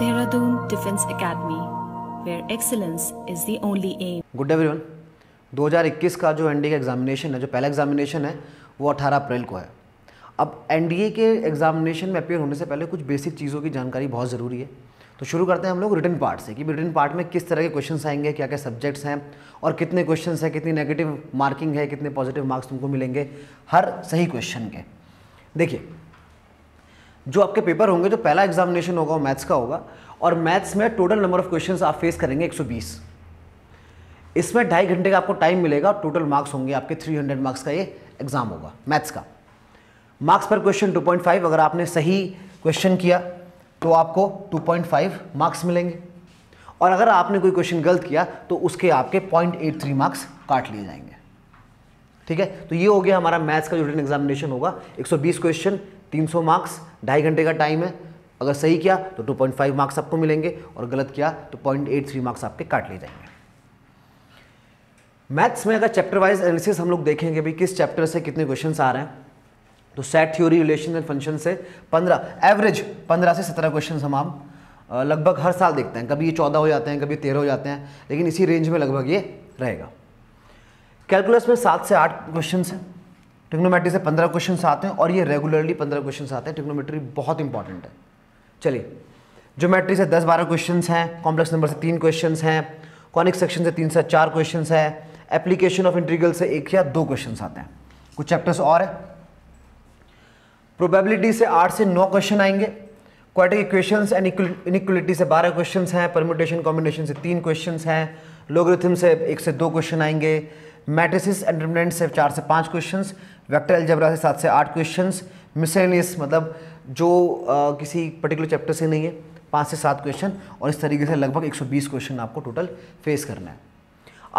Dehradun Defence Academy, where excellence is the only aim. Good day everyone. 2021 का जो NDA का examination है जो पहला एग्जामिनेशन है वो 18 अप्रैल को है अब एनडीए के एग्जामिनेशन में अपेयर होने से पहले कुछ बेसिक चीज़ों की जानकारी बहुत ज़रूरी है तो शुरू करते हैं हम लोग रिटर्न पार्ट से कि रिटर्न पार्ट में किस तरह के क्वेश्चंस आएंगे क्या क्या सब्जेक्ट्स हैं और कितने क्वेश्चंस हैं कितनी नेगेटिव मार्किंग है कितने पॉजिटिव मार्क्स तुमको मिलेंगे हर सही क्वेश्चन के देखिए जो आपके पेपर होंगे जो पहला एग्जामिनेशन होगा वो मैथ्स का होगा और मैथ्स में टोटल नंबर ऑफ क्वेश्चंस आप फेस करेंगे 120 इसमें ढाई घंटे का आपको टाइम मिलेगा और टोटल मार्क्स होंगे आपके 300 मार्क्स का ये एग्ज़ाम होगा मैथ्स का मार्क्स पर क्वेश्चन 2.5 अगर आपने सही क्वेश्चन किया तो आपको 2.5 मार्क्स मिलेंगे और अगर आपने कोई क्वेश्चन गलत किया तो उसके आपके 0.83 मार्क्स काट लिए जाएंगे ठीक है तो ये हो गया हमारा मैथ्स का जो रिटर्न एग्जामिनेशन होगा 120 क्वेश्चन 300 मार्क्स ढाई घंटे का टाइम है अगर सही किया तो 2.5 मार्क्स आपको मिलेंगे और गलत किया तो 0.83 मार्क्स आपके काट लिए जाएंगे मैथ्स में अगर चैप्टर वाइज एनालिसिस हम लोग देखेंगे भी किस चैप्टर से कितने क्वेश्चन आ रहे हैं तो set theory relation and function से 15 एवरेज 15 से 17 क्वेश्चन हम आप लगभग हर साल देखते हैं कभी ये 14 हो जाते हैं कभी 13 हो जाते हैं लेकिन इसी रेंज में लगभग ये रहेगा कैलकुलस में सात से आठ क्वेश्चन हैं टिक्नोमेट्री से पंद्रह क्वेश्चन आते हैं और ये रेगुलरली पंद्रह क्वेश्चन आते हैं टिक्नोमेट्री बहुत इंपॉर्टेंट है चलिए ज्योमेट्री से दस बारह क्वेश्चन हैं कॉम्प्लेक्स नंबर से तीन क्वेश्चन हैं कॉनिक सेक्शन से तीन से चार क्वेश्चन है एप्लीकेशन ऑफ इंटीग्रल से एक या दो क्वेश्चन आते हैं कुछ चैप्टर्स और है प्रोबेबिलिटी से आठ से नौ क्वेश्चन आएंगे क्वाटिक इक्वेशंस एंड इनिक्वलिटी से बारह क्वेश्चन हैं परम्यूटेशन कॉम्बिनेशन से तीन क्वेश्चन हैं लोगरिथम से एक से दो क्वेश्चन आएंगे मैट्रिसिस एंड डिटर्मिनेंट से चार से पाँच क्वेश्चन वेक्टर एल्जबरा से सात से आठ क्वेश्चन मिसेनियस मतलब जो आ, किसी पर्टिकुलर चैप्टर से नहीं है पाँच से सात क्वेश्चन और इस तरीके से लगभग 120 क्वेश्चन आपको टोटल फेस करना है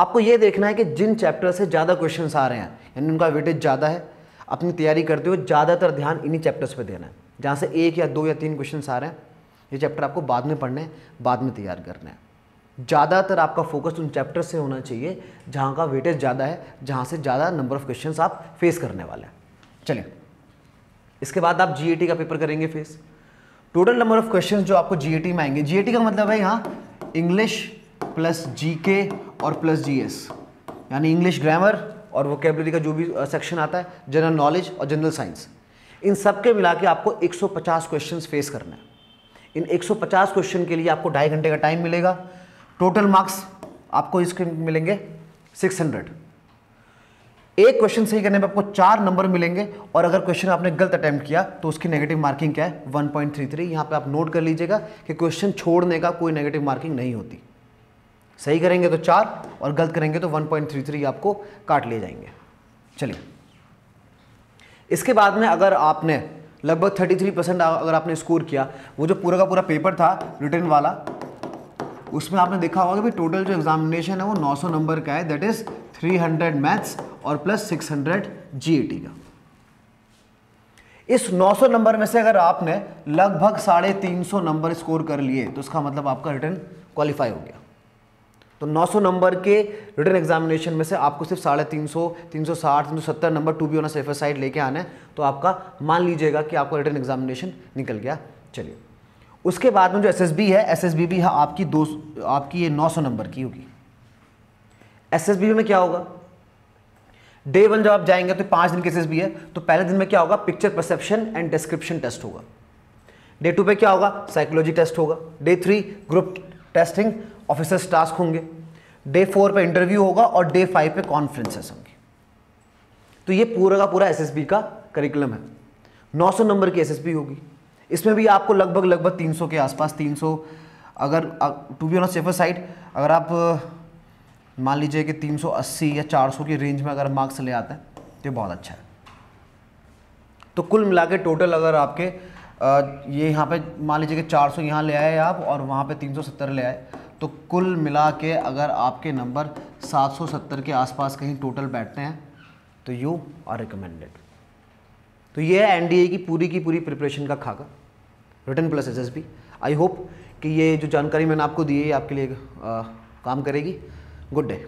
आपको ये देखना है कि जिन चैप्टर से ज़्यादा क्वेश्चन आ रहे हैं यानी उनका वेटेज ज़्यादा है अपनी तैयारी करते हुए ज़्यादातर ध्यान इन्हीं चैप्टर्स पर देना है जहाँ से एक या दो या तीन क्वेश्चन आ रहे हैं ये चैप्टर आपको बाद में पढ़ने हैं बाद में तैयार करना है ज़्यादातर आपका फोकस उन चैप्टर से होना चाहिए जहाँ का वेटेज ज़्यादा है जहाँ से ज़्यादा नंबर ऑफ क्वेश्चन आप फेस करने वाले हैं चलिए इसके बाद आप जी का पेपर करेंगे face total number of question जो आपको जी में आएंगे जी का मतलब है यहाँ इंग्लिश प्लस जी और प्लस जी यानी इंग्लिश ग्रामर और वोकेबलरी का जो भी सेक्शन आता है जनरल नॉलेज और जनरल साइंस इन सब के मिला के आपको 150 क्वेश्चंस फेस करना है इन 150 क्वेश्चन के लिए आपको ढाई घंटे का टाइम मिलेगा टोटल मार्क्स आपको इसके मिलेंगे 600 एक क्वेश्चन सही करने में आपको चार नंबर मिलेंगे और अगर क्वेश्चन आपने गलत अटैम्प्ट किया तो उसकी नेगेटिव मार्किंग क्या है 1.33 पॉइंट थ्री यहाँ पर आप नोट कर लीजिएगा कि क्वेश्चन छोड़ने का कोई नेगेटिव मार्किंग नहीं होती सही करेंगे तो चार और गलत करेंगे तो 1.33 आपको काट लिए जाएंगे चलिए इसके बाद में अगर आपने लगभग 33 परसेंट अगर आपने स्कोर किया वो जो पूरा का पूरा पेपर था रिटर्न वाला उसमें आपने देखा होगा कि टोटल जो एग्जामिनेशन है वो 900 नंबर का है दैट इज 300 मैथ्स और प्लस 600 जीएटी का इस 900 नंबर में से अगर आपने लगभग साढ़े तीन नंबर स्कोर कर लिए तो उसका मतलब आपका रिटर्न क्वालिफाई हो गया तो 900 नंबर के रिटर्न एग्जामिनेशन में से आपको सिर्फ साढ़े तीन सौ तीन सौ साठ तीन सौ सत्तर नंबर to be on safer side लेके आना है तो आपका मान लीजिएगा कि आपका रिटर्न एग्जामिनेशन निकल गया चलिए उसके बाद में जो एस है बी भी हाँ, आपकी दो आपकी ये 900 नंबर की होगी बी में क्या होगा डे वन जब आप जाएंगे तो पाँच दिन की एस है तो पहले दिन में क्या होगा picture perception and description test होगा डे टू पे क्या होगा साइकोलॉजी टेस्ट होगा day three group testing officers task होंगे डे फोर पे इंटरव्यू होगा और डे फाइव पे कॉन्फ्रेंसेस होंगे तो ये पूरा का पूरा एसएसबी का करिकुलम है 900 नंबर की एसएसबी होगी इसमें भी आपको लगभग लगभग 300 के आसपास 300 अगर to be on safer side अगर आप मान लीजिए कि 380 या 400 की रेंज में अगर मार्क्स ले आते हैं तो बहुत अच्छा है तो कुल मिला के टोटल अगर आपके ये यहाँ पे मान लीजिए कि 400 सौ यहाँ ले आए आप और वहाँ पे 370 ले आए तो कुल मिला के अगर आपके नंबर 770 के आसपास कहीं टोटल बैठते हैं तो यू आर रिकमेंडेड तो ये है एनडीए की पूरी की पूरी प्रिपरेशन का खाका written plus S I hope कि ये जो जानकारी मैंने आपको दी है आपके लिए आ, काम करेगी गुड डे